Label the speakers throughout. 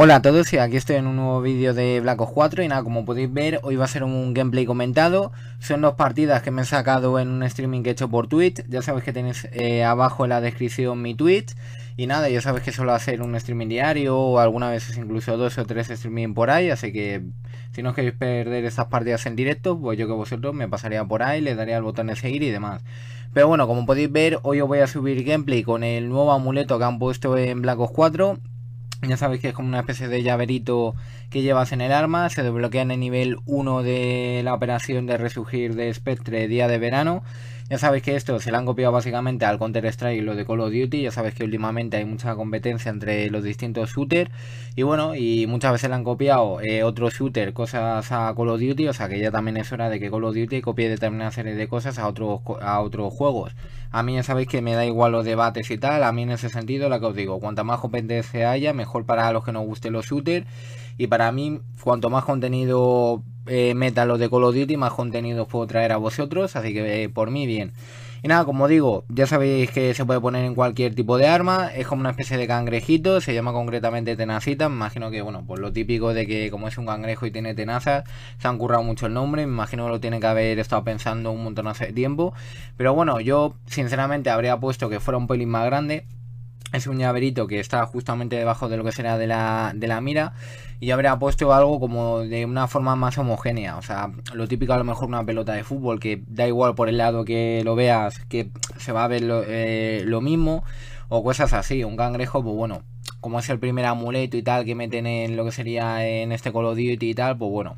Speaker 1: Hola a todos y aquí estoy en un nuevo vídeo de Black Ops 4 y nada, como podéis ver, hoy va a ser un gameplay comentado. Son dos partidas que me he sacado en un streaming que he hecho por Twitch, ya sabéis que tenéis eh, abajo en la descripción mi Twitch. Y nada, ya sabéis que suelo hacer un streaming diario o algunas veces incluso dos o tres streaming por ahí, así que si no os queréis perder estas partidas en directo, pues yo que vosotros me pasaría por ahí, le daría el botón de seguir y demás. Pero bueno, como podéis ver, hoy os voy a subir gameplay con el nuevo amuleto que han puesto en Black Ops 4 ya sabéis que es como una especie de llaverito que llevas en el arma se desbloquean en nivel 1 de la operación de resurgir de Spectre día de verano. Ya sabéis que esto se lo han copiado básicamente al Counter-Strike y lo de Call of Duty. Ya sabéis que últimamente hay mucha competencia entre los distintos shooters. Y bueno, y muchas veces le han copiado eh, otros shooters cosas a Call of Duty. O sea que ya también es hora de que Call of Duty copie determinadas series de cosas a otros, a otros juegos. A mí ya sabéis que me da igual los debates y tal. A mí en ese sentido, la que os digo, cuanta más competencia haya, mejor para los que nos gusten los shooters. Y para mí, cuanto más contenido eh, meta los de Call of Duty, más contenido puedo traer a vosotros. Así que eh, por mí, bien. Y nada, como digo, ya sabéis que se puede poner en cualquier tipo de arma, es como una especie de cangrejito, se llama concretamente tenacita, me imagino que, bueno, pues lo típico de que como es un cangrejo y tiene tenazas, se han currado mucho el nombre, me imagino que lo tiene que haber estado pensando un montón hace tiempo, pero bueno, yo sinceramente habría puesto que fuera un pelín más grande, es un llaverito que está justamente debajo de lo que será de la, mira y habrá puesto algo como de una forma más homogénea, o sea, lo típico a lo mejor una pelota de fútbol que da igual por el lado que lo veas que se va a ver lo, eh, mismo o cosas así, un cangrejo pues bueno, como es el primer amuleto y tal que meten en lo que sería en este color y tal, pues bueno,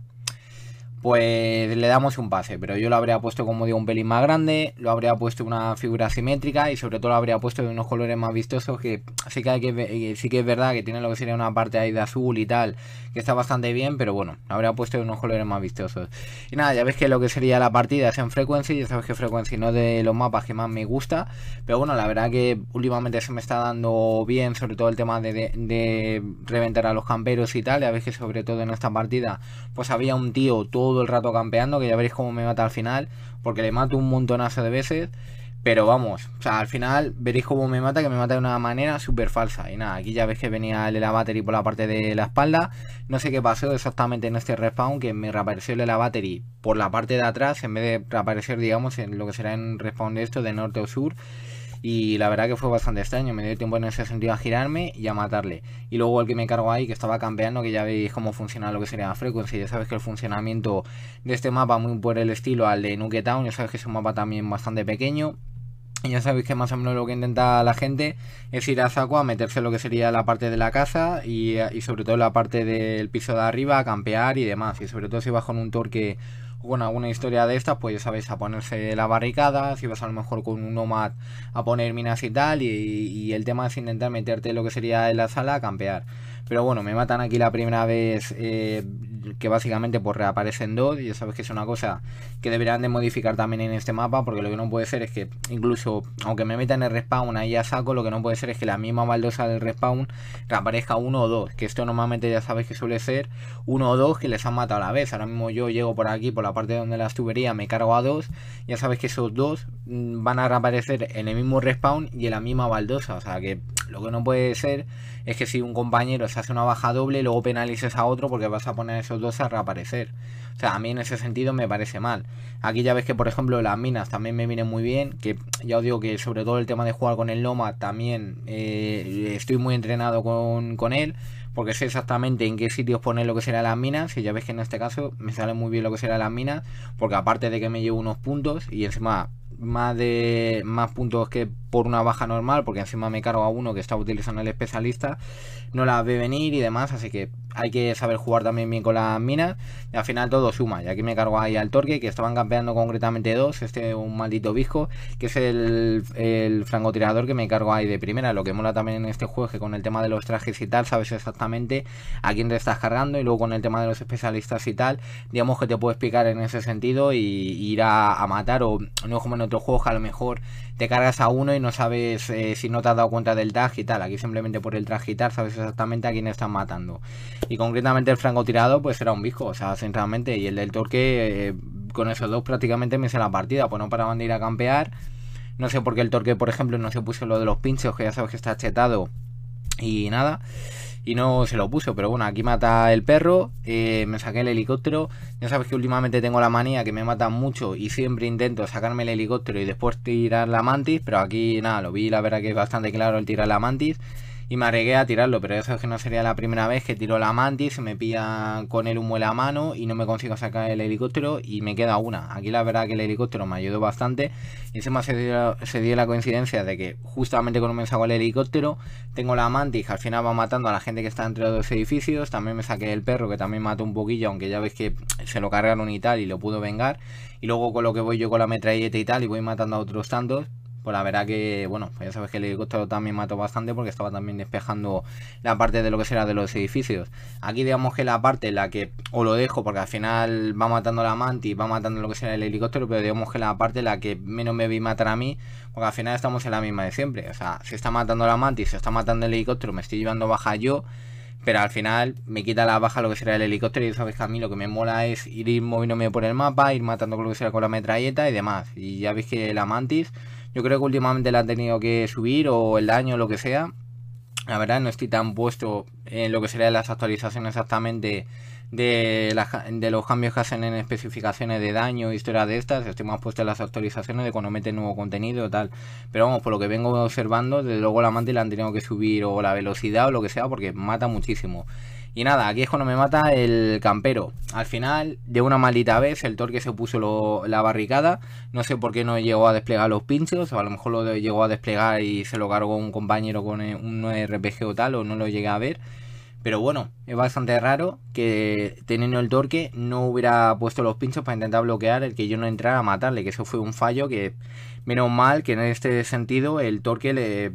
Speaker 1: pues le damos un pase. Pero yo lo habría puesto, como digo, un pelín más grande, lo habría puesto una figura simétrica y sobre todo lo habría puesto de unos colores más vistosos que sí que, eh, sí que es verdad que tiene lo que sería una parte ahí de azul y tal, que está bastante bien, pero bueno, lo habría puesto de unos colores más vistosos. Y nada, ya ves que lo que sería la partida es en Frequency, ya sabes que Frequency no es de los mapas que más me gusta, pero bueno, la verdad que últimamente se me está dando bien, sobre todo el tema de, de reventar a los camperos y tal, ya ves que sobre todo en esta partida, pues había un tío todo todo el rato campeando, que ya veréis cómo me mata al final, porque le mato un montonazo de veces. Pero vamos, o sea, al final veréis cómo me mata, que me mata de una manera súper falsa. Y nada, aquí ya ves que venía el Battery por la parte de la espalda. No sé qué pasó exactamente en este respawn, que me reapareció el Battery por la parte de atrás, en vez de reaparecer, digamos, en lo que será en respawn de esto, de norte o sur. Y la verdad que fue bastante extraño, me dio tiempo en ese sentido a girarme y a matarle. Y luego el que me cargó ahí, que estaba campeando, que ya veis cómo funciona lo que sería la frecuencia. Ya sabes que el funcionamiento de este mapa muy por el estilo al de Nuke Town, ya sabes que es un mapa también bastante pequeño. y Ya sabéis que más o menos lo que intenta la gente es ir a saco a meterse lo que sería la parte de la casa y, y sobre todo la parte del piso de arriba, a campear y demás. Y sobre todo si vas con un torque bueno, alguna historia de estas pues ya sabéis, a ponerse la barricada, si vas a lo mejor con un nomad a poner minas y tal, y, el tema es intentar meterte lo que sería en la sala a campear. Pero bueno, me matan aquí la primera vez eh, que básicamente pues reaparecen dos y ya sabes que es una cosa que deberán de modificar también en este mapa porque lo que no puede ser es que incluso aunque me metan el respawn ahí ya saco lo que no puede ser es que la misma baldosa del respawn reaparezca uno o dos que esto normalmente ya sabes que suele ser uno o dos que les han matado a la vez ahora mismo yo llego por aquí por la parte donde las tuberías me cargo a dos ya sabes que esos dos mm, van a reaparecer en el mismo respawn y en la misma baldosa o sea que lo que no puede ser es que si un compañero se hace una baja doble luego penalices a otro porque vas a poner dos a reaparecer. O sea, a mí en ese sentido me parece mal. Aquí ya ves que, por ejemplo, las minas también me vienen muy bien. Que ya os digo que sobre todo el tema de jugar con el Loma también eh, estoy muy entrenado con, él porque sé exactamente en qué sitios poner lo que será las minas. Y ya ves que en este caso me sale muy bien lo que será las minas, porque aparte de que me llevo unos puntos y encima más de más puntos que por una baja normal, porque encima me cargo a uno que está utilizando el especialista, no las ve venir y demás, así que hay que saber jugar también bien con las minas. Y al final todo suma. Y aquí me cargo ahí al Torque, que estaban campeando concretamente dos. Este un maldito Bisco que es el, el, francotirador que me cargo ahí de primera. Lo que mola también en este juego es que con el tema de los trajes y tal, sabes exactamente a quién te estás cargando. Y luego con el tema de los especialistas y tal, digamos que te puedes picar en ese sentido y, ir a, matar. O no como en otros juegos a lo mejor te cargas a uno y no sabes eh, si no te has dado cuenta del tag y tal. Aquí simplemente por el traje y tal, sabes exactamente a quién estás matando y concretamente el franco tirado pues era un visco, o sea, centralmente, y el del torque eh, con esos dos prácticamente me hice la partida, pues no paraban de ir a campear, no sé por qué el torque, por ejemplo, no se puso lo de los pinchos, que ya sabes que está chetado y nada y no se lo puso. Pero bueno, aquí mata el perro, eh, me saqué el helicóptero. Ya sabes que últimamente tengo la manía que me matan mucho y siempre intento sacarme el helicóptero y después tirar la mantis. Pero aquí nada, lo vi, la verdad que es bastante claro el tirar la mantis y me arregué a tirarlo, pero eso es que no sería la primera vez que tiro la mantis, me pilla con el humo en la mano y no me consigo sacar el helicóptero y me queda una. Aquí la verdad que el helicóptero me ayudó bastante y encima se dio, la coincidencia de que justamente cuando me saco el helicóptero tengo la mantis, al final va matando a la gente que está entre los dos edificios, también me saqué el perro que también mató un poquillo, aunque ya ves que se lo cargaron y tal y lo pudo vengar y luego con lo que voy yo con la metralleta y tal y voy matando a otros tantos pues la verdad que, bueno, pues ya sabes que el helicóptero también mató bastante porque estaba también despejando la parte de lo que será de los edificios. Aquí digamos que la parte la que, o lo dejo porque al final va matando la mantis, va matando lo que será el helicóptero, pero digamos que la parte la que menos me vi matar a mí, porque al final estamos en la misma de siempre. O sea, se está matando la mantis, se está matando el helicóptero, me estoy llevando baja yo pero al final me quita la baja lo que será el helicóptero y ya sabes que a mí lo que me mola es ir, moviéndome por el mapa, ir matando lo que será con la metralleta y demás. Y ya veis que la mantis yo creo que últimamente la han tenido que subir o el daño o lo que sea. La verdad no estoy tan puesto en lo que serían las actualizaciones exactamente de, de los cambios que hacen en especificaciones de daño, historias de estas. Estoy más puesto en las actualizaciones de cuando meten nuevo contenido y tal. Pero vamos, por lo que vengo observando, desde luego la mante la han tenido que subir o la velocidad o lo que sea porque mata muchísimo. Y nada, aquí es cuando me mata el campero. Al final, de una maldita vez, el torque se puso la barricada. No sé por qué no llegó a desplegar los pinchos, o a lo mejor lo llegó a desplegar y se lo cargó un compañero con eh, un RPG o tal, o no lo llegué a ver. Pero bueno, es bastante raro que teniendo el torque no hubiera puesto los pinchos para intentar bloquear el que yo no entrara a matarle, que eso fue un fallo que menos mal que en este sentido el torque le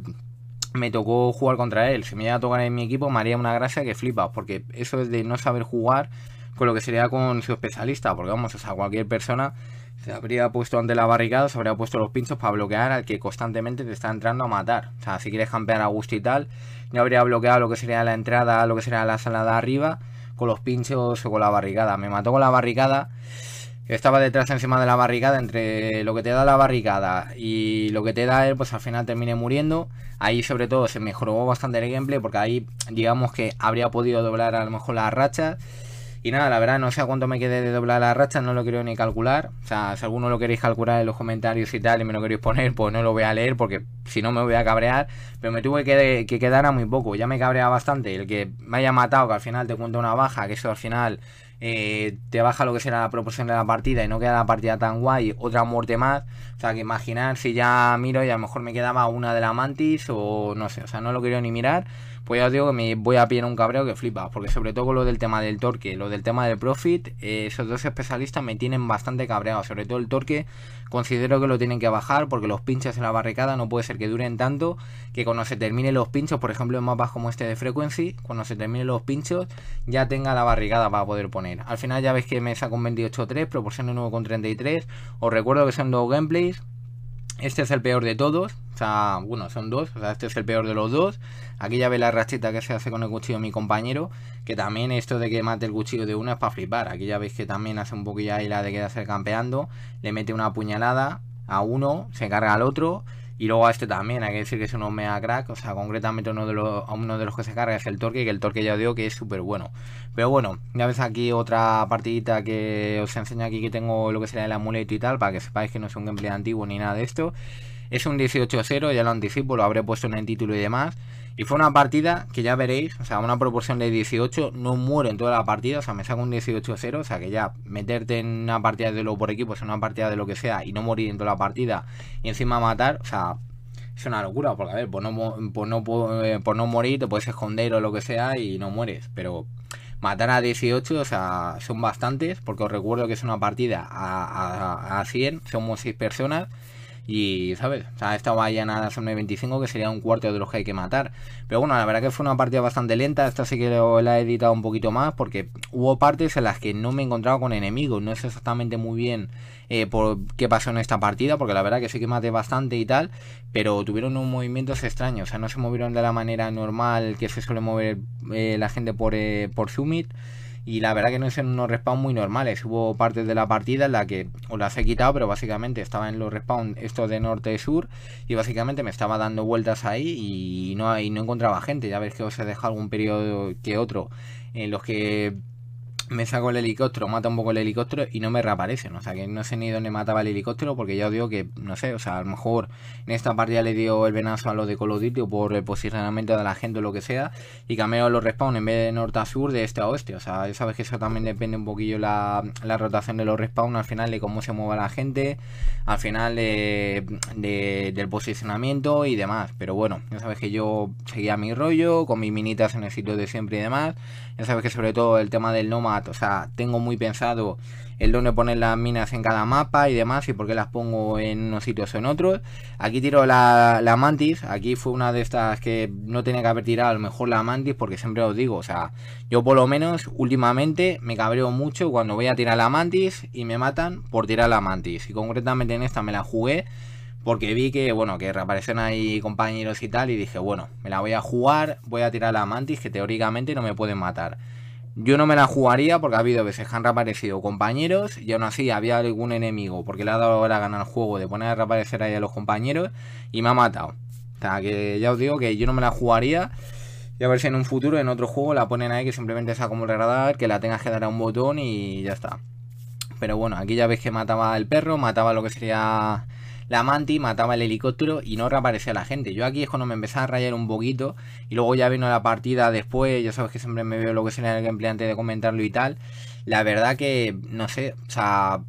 Speaker 1: me tocó jugar contra él. Si me llega a tocar en mi equipo, me haría una gracia que flipas, porque eso es de no saber jugar con lo que sería con su especialista, porque vamos, o sea, cualquier persona se habría puesto ante la barricada, se habría puesto los pinchos para bloquear al que constantemente te está entrando a matar. O sea, si quieres campear a gusto y tal, no habría bloqueado lo que sería la entrada, lo que sería la sala de arriba, con los pinchos o con la barricada. Me mató con la barricada estaba detrás encima de la barricada, entre lo que te da la barricada y lo que te da él, pues al final termine muriendo. Ahí sobre todo se mejoró bastante el gameplay porque ahí digamos que habría podido doblar a lo mejor la racha. Y nada, la verdad no sé a cuánto me quedé de doblar la racha, no lo quiero ni calcular. O sea, si alguno lo queréis calcular en los comentarios y tal y me lo queréis poner, pues no lo voy a leer porque si no me voy a cabrear. Pero me tuve que, que quedar a muy poco, ya me cabrea bastante. El que me haya matado, que al final te cuento una baja, que eso al final eh, te baja lo que será la proporción de la partida y no queda la partida tan guay, otra muerte más. O sea, que imaginar si ya miro y a lo mejor me quedaba una de la mantis o no sé, o sea, no lo quiero ni mirar. Pues ya os digo que me voy a pillar un cabreo que flipa, porque sobre todo con lo del tema del torque, lo del tema del profit, eh, esos dos especialistas me tienen bastante cabreado. Sobre todo el torque, considero que lo tienen que bajar porque los pinches en la barricada no puede ser que duren tanto que cuando se terminen los pinchos, por ejemplo, en mapas como este de Frequency, cuando se terminen los pinchos, ya tenga la barricada para poder poner. Al final ya veis que me saco un 28.3, con 33 Os recuerdo que son dos gameplays. Este es el peor de todos. O sea, bueno, son dos. O sea, este es el peor de los dos. Aquí ya veis la rachita que se hace con el cuchillo de mi compañero. Que también esto de que mate el cuchillo de uno es para flipar. Aquí ya veis que también hace un poquillo ahí la de quedarse campeando. Le mete una puñalada a uno, se carga al otro. Y luego a este también, hay que decir que es un omega crack, o sea, concretamente uno de los, uno de los que se carga es el torque, que el torque ya digo que es súper bueno. Pero bueno, ya ves aquí otra partidita que os enseño aquí que tengo lo que será el amuleto y tal, para que sepáis que no es un gameplay antiguo ni nada de esto. Es un 18-0, ya lo anticipo, lo habré puesto en el título y demás. Y fue una partida que ya veréis, o sea, una proporción de 18, no muero en toda la partida, o sea, me saco un 18-0, o sea, que ya meterte en una partida de lo por equipos, en una partida de lo que sea, y no morir en toda la partida, y encima matar, o sea, es una locura, porque a ver, por no, por no, eh, por no morir te puedes esconder o lo que sea y no mueres, pero matar a 18, o sea, son bastantes, porque os recuerdo que es una partida a, a 100, somos 6 personas, y, ¿sabes? O sea, esta nada, son 25, que sería un cuarto de los que hay que matar. Pero bueno, la verdad que fue una partida bastante lenta. Esta sí que la he editado un poquito más porque hubo partes en las que no me encontraba con enemigos. No sé exactamente muy bien eh, por qué pasó en esta partida, porque la verdad que sí que maté bastante y tal, pero tuvieron unos movimientos extraños. O sea, no se movieron de la manera normal que se suele mover eh, la gente por, eh, por Summit y la verdad que no es en unos respawns muy normales. Hubo partes de la partida en la que os las he quitado, pero básicamente estaba en los respawns estos de norte y sur y básicamente me estaba dando vueltas ahí y no, y no encontraba gente. Ya veis que os he dejado algún periodo que otro en los que me saco el helicóptero, mata un poco el helicóptero y no me reaparecen. O sea, que no sé ni dónde mataba el helicóptero porque ya os digo que, no sé, o sea, a lo mejor en esta partida le dio el venazo a los de Colodito por el posicionamiento de la gente o lo que sea y cambió los respawn en vez de norte a sur, de este a oeste. O sea, ya sabes que eso también depende un poquillo la, rotación de los respawn al final de cómo se mueva la gente, al final del posicionamiento y demás. Pero bueno, ya sabes que yo seguía mi rollo con mis minitas en el sitio de siempre y demás. Ya sabes que sobre todo el tema del Noma o sea, tengo muy pensado el dónde poner las minas en cada mapa y demás y por qué las pongo en unos sitios o en otros. Aquí tiro la, mantis, aquí fue una de estas que no tenía que haber tirado a lo mejor la mantis porque siempre os digo, o sea, yo por lo menos últimamente me cabreo mucho cuando voy a tirar la mantis y me matan por tirar la mantis. Y concretamente en esta me la jugué porque vi que, bueno, que reaparecen ahí compañeros y tal, y dije, bueno, me la voy a jugar, voy a tirar la mantis, que teóricamente no me pueden matar. Yo no me la jugaría porque ha habido veces que han reaparecido compañeros y aún así había algún enemigo porque le ha dado la gana al juego de poner a reaparecer ahí a los compañeros y me ha matado. O sea, que ya os digo que yo no me la jugaría y a ver si en un futuro en otro juego la ponen ahí que simplemente sea como el que la tengas que dar a un botón y ya está. Pero bueno, aquí ya veis que mataba el perro, mataba lo que sería la Manti mataba el helicóptero y no reaparecía la gente. Yo aquí es cuando me empezaba a rayar un poquito y luego ya vino la partida después, ya sabes que siempre me veo lo que sería el gameplay antes de comentarlo y tal. La verdad que, no sé, o sea,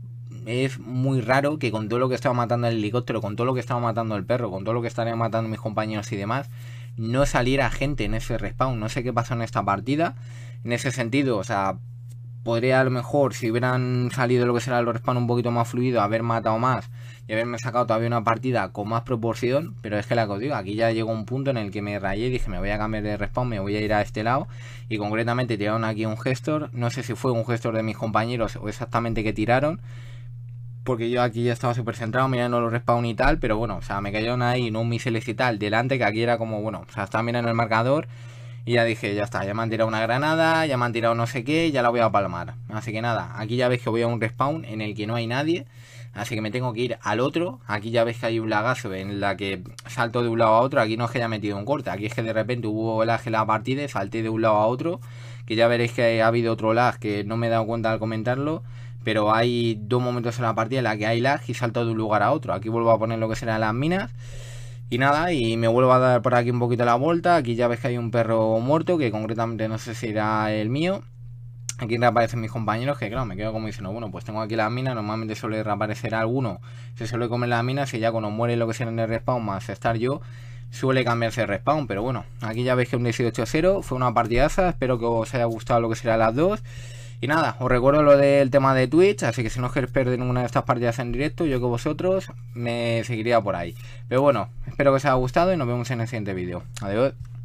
Speaker 1: es muy raro que con todo lo que estaba matando el helicóptero, con todo lo que estaba matando el perro, con todo lo que estaría matando mis compañeros y demás, no saliera gente en ese respawn. No sé qué pasó en esta partida. En ese sentido, o sea, podría a lo mejor, si hubieran salido lo que será el respawn un poquito más fluido, haber matado más y haberme sacado todavía una partida con más proporción. Pero es que la que os digo, aquí ya llegó un punto en el que me rayé y dije, me voy a cambiar de respawn, me voy a ir a este lado. Y concretamente tiraron aquí un gestor, no sé si fue un gestor de mis compañeros o exactamente que tiraron. Porque yo aquí ya estaba súper centrado mirando los respawn y tal, pero bueno, o sea, me cayeron ahí en un misil y tal delante, que aquí era como, bueno, o sea, estaba mirando el marcador y ya dije, ya está, ya me han tirado una granada, ya me han tirado no sé qué, ya la voy a palmar. Así que nada, aquí ya ves que voy a un respawn en el que no hay nadie. Así que me tengo que ir al otro. Aquí ya ves que hay un lagazo en la que salto de un lado a otro. Aquí no es que haya metido un corte. Aquí es que de repente hubo lag en la partida y salté de un lado a otro. Que ya veréis que ha habido otro lag que no me he dado cuenta al comentarlo. Pero hay dos momentos en la partida en la que hay lag y salto de un lugar a otro. Aquí vuelvo a poner lo que serán las minas. Y nada, y me vuelvo a dar por aquí un poquito la vuelta. Aquí ya ves que hay un perro muerto, que concretamente no sé si era el mío. Aquí reaparecen mis compañeros, que claro, me quedo como diciendo, bueno, pues tengo aquí la mina, normalmente suele reaparecer alguno, se suele comer las minas y ya cuando muere lo que sea en el respawn más estar yo, suele cambiarse el respawn, pero bueno, aquí ya veis que un 18-0, fue una partidaza, espero que os haya gustado lo que será las dos. Y nada, os recuerdo lo del tema de Twitch, así que si no os queréis perder ninguna de estas partidas en directo, yo que vosotros me seguiría por ahí. Pero bueno, espero que os haya gustado y nos vemos en el siguiente vídeo. Adiós.